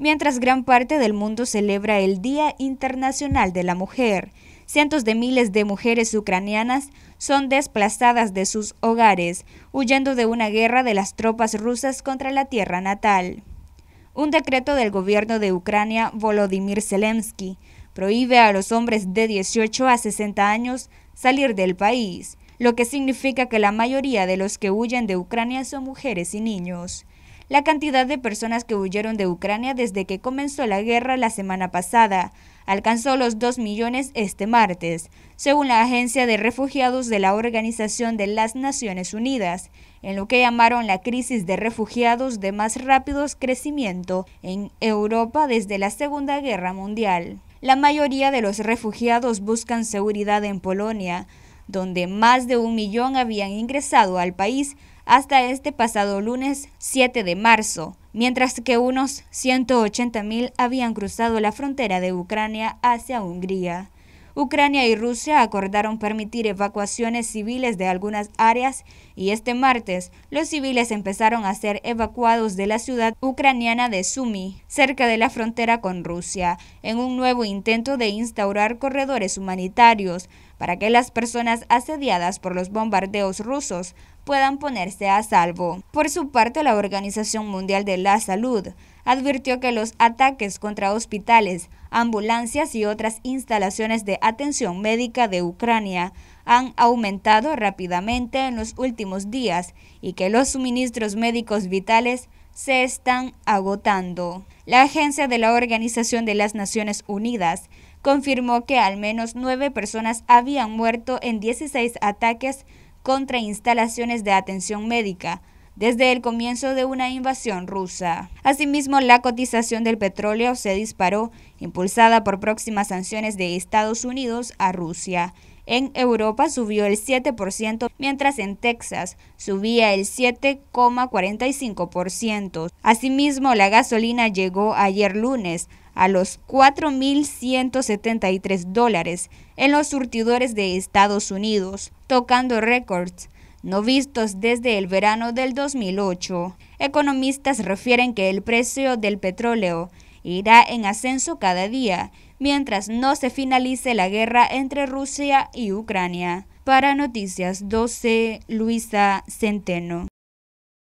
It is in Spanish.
Mientras gran parte del mundo celebra el Día Internacional de la Mujer, cientos de miles de mujeres ucranianas son desplazadas de sus hogares, huyendo de una guerra de las tropas rusas contra la tierra natal. Un decreto del gobierno de Ucrania, Volodymyr Zelensky, prohíbe a los hombres de 18 a 60 años salir del país, lo que significa que la mayoría de los que huyen de Ucrania son mujeres y niños la cantidad de personas que huyeron de Ucrania desde que comenzó la guerra la semana pasada. Alcanzó los 2 millones este martes, según la Agencia de Refugiados de la Organización de las Naciones Unidas, en lo que llamaron la crisis de refugiados de más rápido crecimiento en Europa desde la Segunda Guerra Mundial. La mayoría de los refugiados buscan seguridad en Polonia, donde más de un millón habían ingresado al país hasta este pasado lunes 7 de marzo, mientras que unos 180 mil habían cruzado la frontera de Ucrania hacia Hungría. Ucrania y Rusia acordaron permitir evacuaciones civiles de algunas áreas y este martes los civiles empezaron a ser evacuados de la ciudad ucraniana de Sumy, cerca de la frontera con Rusia, en un nuevo intento de instaurar corredores humanitarios para que las personas asediadas por los bombardeos rusos puedan ponerse a salvo. Por su parte, la Organización Mundial de la Salud advirtió que los ataques contra hospitales, ambulancias y otras instalaciones de atención médica de Ucrania han aumentado rápidamente en los últimos días y que los suministros médicos vitales se están agotando. La agencia de la Organización de las Naciones Unidas confirmó que al menos nueve personas habían muerto en 16 ataques contra instalaciones de atención médica desde el comienzo de una invasión rusa. Asimismo, la cotización del petróleo se disparó, impulsada por próximas sanciones de Estados Unidos a Rusia. En Europa subió el 7%, mientras en Texas subía el 7,45%. Asimismo, la gasolina llegó ayer lunes a los 4.173 dólares en los surtidores de Estados Unidos, tocando récords no vistos desde el verano del 2008. Economistas refieren que el precio del petróleo irá en ascenso cada día, mientras no se finalice la guerra entre Rusia y Ucrania. Para Noticias 12, Luisa Centeno.